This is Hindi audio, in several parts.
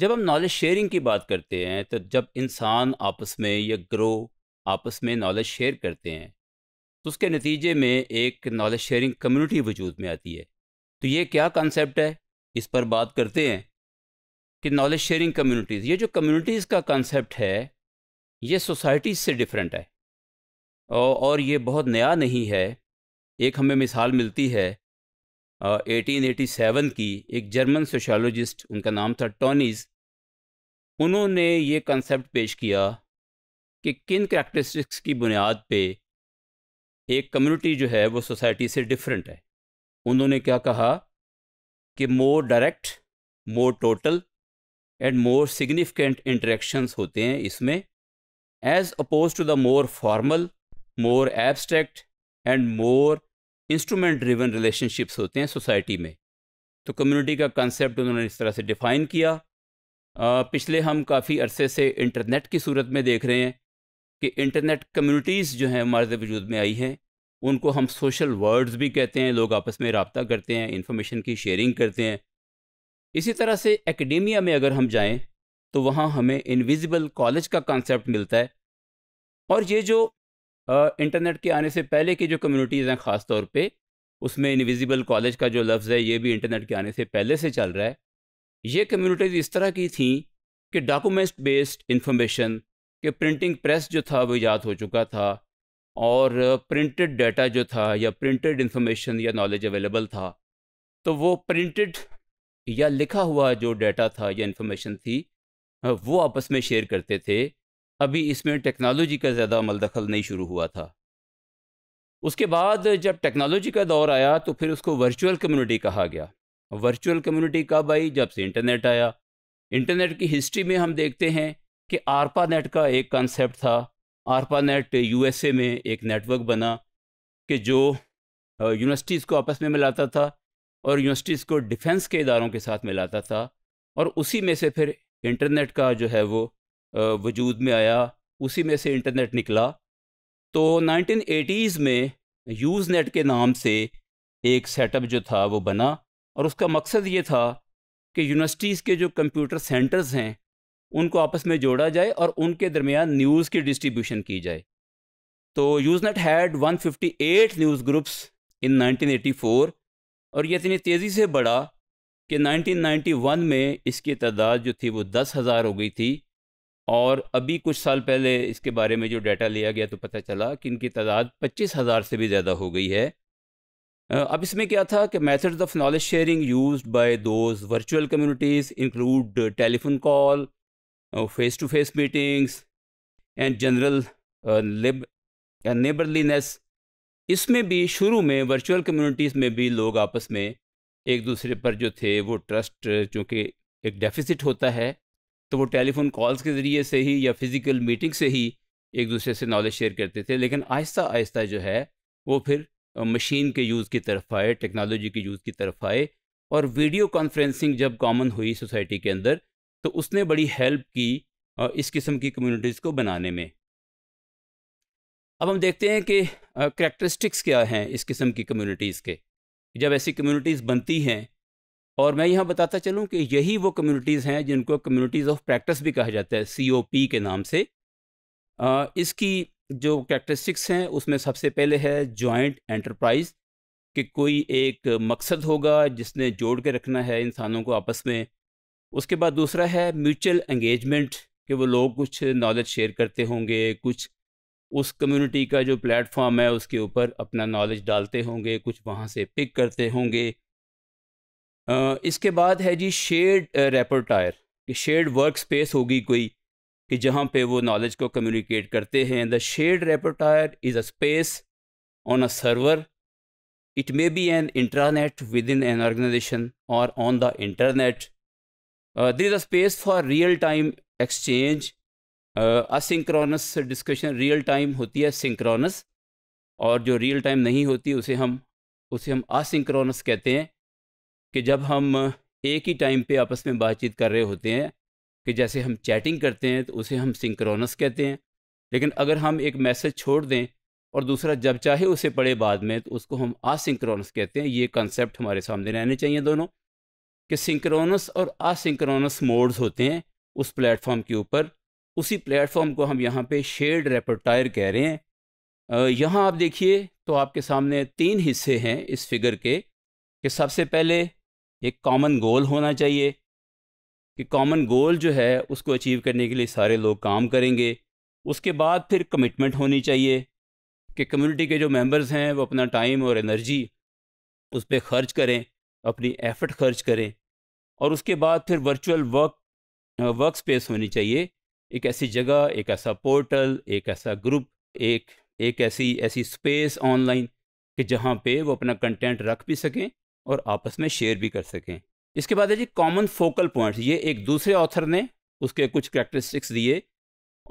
जब हम नॉलेज शेयरिंग की बात करते हैं तो जब इंसान आपस में या ग्रो आपस में नॉलेज शेयर करते हैं तो उसके नतीजे में एक नॉलेज शेयरिंग कम्युनिटी वजूद में आती है तो ये क्या कॉन्सेप्ट है इस पर बात करते हैं कि नॉलेज शेयरिंग कम्युनिटीज़ ये जो कम्युनिटीज़ का कॉन्सेप्ट है ये सोसाइटीज़ से डिफरेंट है और ये बहुत नया नहीं है एक हमें मिसाल मिलती है एटीन की एक जर्मन सोशालोजिस्ट उनका नाम था टॉनीज उन्होंने ये कंसेप्ट पेश किया कि किन करैक्टरिस्टिक्स की बुनियाद पे एक कम्युनिटी जो है वो सोसाइटी से डिफरेंट है उन्होंने क्या कहा कि more direct more total and more significant interactions होते हैं इसमें as opposed to the more formal more abstract and more instrument driven relationships होते हैं सोसाइटी में तो कम्युनिटी का कंसेप्ट उन्होंने इस तरह से डिफाइन किया पिछले हम काफ़ी अरसे से इंटरनेट की सूरत में देख रहे हैं कि इंटरनेट कम्युनिटीज़ जो हैं हमारे वजूद में आई हैं उनको हम सोशल वर्ड्स भी कहते हैं लोग आपस में रबता करते हैं इन्फॉर्मेशन की शेयरिंग करते हैं इसी तरह से एकेडेमिया में अगर हम जाएं तो वहाँ हमें इनविजिबल कॉलेज का कॉन्सेप्ट मिलता है और ये जो इंटरनेट के आने से पहले की जो कम्युनिटीज़ हैं ख़ास तौर पे उसमें इनविजिबल कॉलेज का जो लफ्ज़ है ये भी इंटरनेट के आने से पहले से चल रहा है ये कम्युनिटीज़ इस तरह की थी कि डॉक्यूमेंट्स बेस्ड इंफॉर्मेशन के प्रिंटिंग प्रेस जो था वो ईजाद हो चुका था और प्रिंटेड डाटा जो था या प्रिंटेड इंफॉर्मेशन या नॉलेज अवेलेबल था तो वो प्रिंटेड या लिखा हुआ जो डाटा था या इंफॉर्मेशन थी वो आपस में शेयर करते थे अभी इसमें टेक्नोलॉजी का ज़्यादा अमल दखल नहीं शुरू हुआ था उसके बाद जब टेक्नोलॉजी का दौर आया तो फिर उसको वर्चुअल कम्युनिटी कहा गया वर्चुअल कम्युनिटी कब आई जब से इंटरनेट आया इंटरनेट की हिस्ट्री में हम देखते हैं कि आरपा नेट का एक कंसेप्ट था आरपा नेट यूएसए में एक नेटवर्क बना कि जो यूनिवर्सिटीज़ को आपस में मिलाता था और यूनिवर्सिटीज़ को डिफेंस के इदारों के साथ मिलाता था और उसी में से फिर इंटरनेट का जो है वो वजूद में आया उसी में से इंटरनेट निकला तो 1980s में यूज़ नेट के नाम से एक सेटअप जो था वो बना और उसका मकसद ये था कि यूनिवर्सिटीज़ के जो कंप्यूटर सेंटर्स हैं उनको आपस में जोड़ा जाए और उनके दरमियान न्यूज़ की डिस्ट्रीब्यूशन की जाए तो Usenet had 158 news groups in 1984 और ये इतनी तेज़ी से बढ़ा कि 1991 में इसकी तादाद जो थी वो दस हज़ार हो गई थी और अभी कुछ साल पहले इसके बारे में जो डाटा लिया गया तो पता चला कि इनकी तादाद पच्चीस हज़ार से भी ज़्यादा हो गई है अब इसमें क्या था कि methods of knowledge sharing used by those virtual communities include telephone call face to face meetings and general neighbourliness इसमें भी शुरू में वर्चुअल कम्युनिटीज़ में भी लोग आपस में एक दूसरे पर जो थे वो ट्रस्ट uh, चूँकि एक डेफिसिट होता है तो वो टेलीफोन कॉल्स के ज़रिए से ही या फिज़िकल मीटिंग से ही एक दूसरे से नॉलेज शेयर करते थे लेकिन आहिस्ता आहिस्ता जो है वो फिर मशीन के यूज़ की तरफ आए टेक्नोलॉजी के यूज़ की तरफ आए और वीडियो कॉन्फ्रेंसिंग जब कॉमन हुई सोसाइटी के अंदर तो उसने बड़ी हेल्प की इस किस्म की कम्युनिटीज़ को बनाने में अब हम देखते हैं कि करेक्टरिस्टिक्स क्या हैं इस किस्म की कम्युनिटीज़ के जब ऐसी कम्युनिटीज़ बनती हैं और मैं यहाँ बताता चलूँ कि यही वो कम्युनिटीज़ हैं जिनको कम्युनिटीज़ ऑफ प्रैक्टिस भी कहा जाता है सी के नाम से इसकी जो करेक्टरिस्टिक्स हैं उसमें सबसे पहले है जॉइंट एंटरप्राइज कि कोई एक मकसद होगा जिसने जोड़ के रखना है इंसानों को आपस में उसके बाद दूसरा है म्यूचुअल एंगेजमेंट कि वो लोग कुछ नॉलेज शेयर करते होंगे कुछ उस कम्युनिटी का जो प्लेटफॉर्म है उसके ऊपर अपना नॉलेज डालते होंगे कुछ वहाँ से पिक करते होंगे इसके बाद है जी शेड रेपोटायर कि शेड वर्क स्पेस होगी कोई कि जहाँ पे वो नॉलेज को कम्युनिकेट करते हैं the shared repertoire is a space on a server it may be an internet within an organisation और on the internet there is a space for real time exchange asynchronous discussion real time होती है सिंक्रोनस और जो रियल टाइम नहीं होती उसे हम उसे हम असिंक्रोनस कहते हैं कि जब हम एक ही टाइम पे आपस में बातचीत कर रहे होते हैं कि जैसे हम चैटिंग करते हैं तो उसे हम सिंक्रोनस कहते हैं लेकिन अगर हम एक मैसेज छोड़ दें और दूसरा जब चाहे उसे पढ़े बाद में तो उसको हम आसिंक्रोनस कहते हैं ये कंसेप्ट हमारे सामने रहने चाहिए दोनों कि सिंक्रोनस और आसिंक्रोनस मोड्स होते हैं उस प्लेटफॉर्म के ऊपर उसी प्लेटफॉर्म को हम यहाँ पे शेड रेपोटायर कह रहे हैं यहाँ आप देखिए तो आपके सामने तीन हिस्से हैं इस फिगर के कि सबसे पहले एक कॉमन गोल होना चाहिए कि कॉमन गोल जो है उसको अचीव करने के लिए सारे लोग काम करेंगे उसके बाद फिर कमिटमेंट होनी चाहिए कि कम्युनिटी के जो मेंबर्स हैं वो अपना टाइम और एनर्जी उस पर खर्च करें अपनी एफर्ट खर्च करें और उसके बाद फिर वर्चुअल वर्क वर्क स्पेस होनी चाहिए एक ऐसी जगह एक ऐसा पोर्टल एक ऐसा ग्रुप एक एक ऐसी ऐसी स्पेस ऑनलाइन कि जहाँ पे वो अपना कंटेंट रख भी सकें और आपस में शेयर भी कर सकें इसके बाद है जी कॉमन फोकल पॉइंट्स ये एक दूसरे ऑथर ने उसके कुछ करेक्टरिस्टिक्स दिए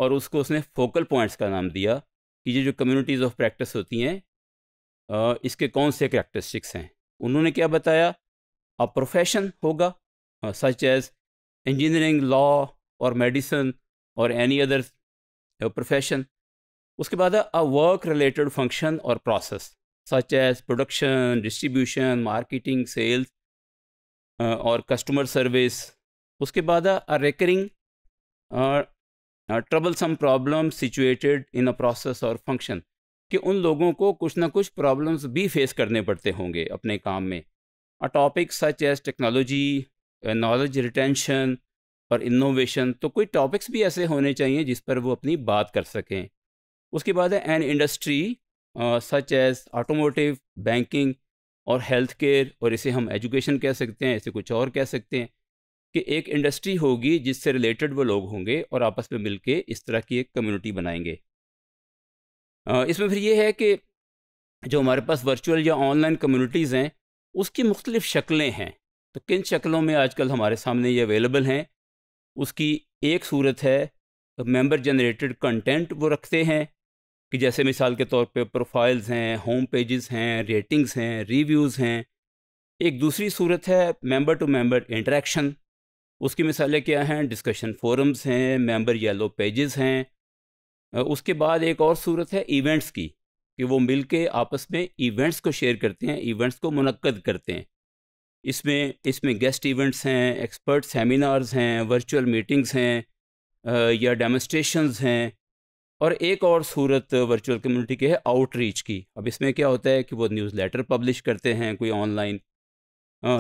और उसको उसने फोकल पॉइंट्स का नाम दिया कि ये जो कम्युनिटीज़ ऑफ प्रैक्टिस होती हैं इसके कौन से करेक्टरिस्टिक्स हैं उन्होंने क्या बताया अ प्रोफेशन होगा सच एज इंजीनियरिंग लॉ और मेडिसन और एनी अदर प्रोफेशन उसके बाद अ वर्क रिलेटेड फंक्शन और process such as production distribution marketing sales और कस्टमर सर्विस उसके बाद a recurring troublesome problem situated in a process और फंक्शन कि उन लोगों को कुछ ना कुछ प्रॉब्लम्स भी फेस करने पड़ते होंगे अपने काम में a topic such as technology knowledge retention और इनोवेशन तो कोई टॉपिक्स भी ऐसे होने चाहिए जिस पर वो अपनी बात कर सकें उसके बाद है an industry such as automotive banking और हेल्थ केयर और इसे हम एजुकेशन कह सकते हैं इसे कुछ और कह सकते हैं कि एक इंडस्ट्री होगी जिससे रिलेटेड वो लोग होंगे और आपस में मिलके इस तरह की एक कम्युनिटी बनाएंगे इसमें फिर ये है कि जो हमारे पास वर्चुअल या ऑनलाइन कम्युनिटीज़ हैं उसकी मुख्तलिफ शक्लें हैं तो किन शक्लों में आजकल हमारे सामने ये अवेलेबल हैं उसकी एक सूरत है मेंबर जनरेटेड कंटेंट वो रखते हैं कि जैसे मिसाल के तौर पे प्रोफाइल्स हैं होम पेजेस हैं रेटिंग्स हैं रिव्यूज़ हैं एक दूसरी सूरत है मेंबर टू मेंबर इंटरेक्शन उसकी मिसालें क्या हैं डिस्कशन फोरम्स हैं मेंबर येलो पेजेस हैं उसके बाद एक और सूरत है इवेंट्स की कि वो मिल के आपस में इवेंट्स को शेयर करते हैं इवेंट्स को मनक़द करते हैं इसमें इसमें गेस्ट इवेंट्स हैं एक्सपर्ट सेमिनार्स हैं वर्चुअल मीटिंग्स हैं या डेमोस्ट्रेशंस हैं और एक और सूरत वर्चुअल कम्युनिटी की है आउटरीच की अब इसमें क्या होता है कि वो न्यूज़ लेटर पब्लिश करते हैं कोई ऑनलाइन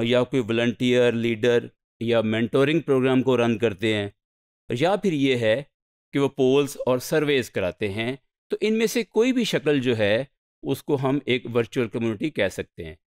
या कोई वलंटियर लीडर या मेंटोरिंग प्रोग्राम को रन करते हैं या फिर ये है कि वो पोल्स और सर्वेस कराते हैं तो इनमें से कोई भी शक्ल जो है उसको हम एक वर्चुअल कम्युनिटी कह सकते हैं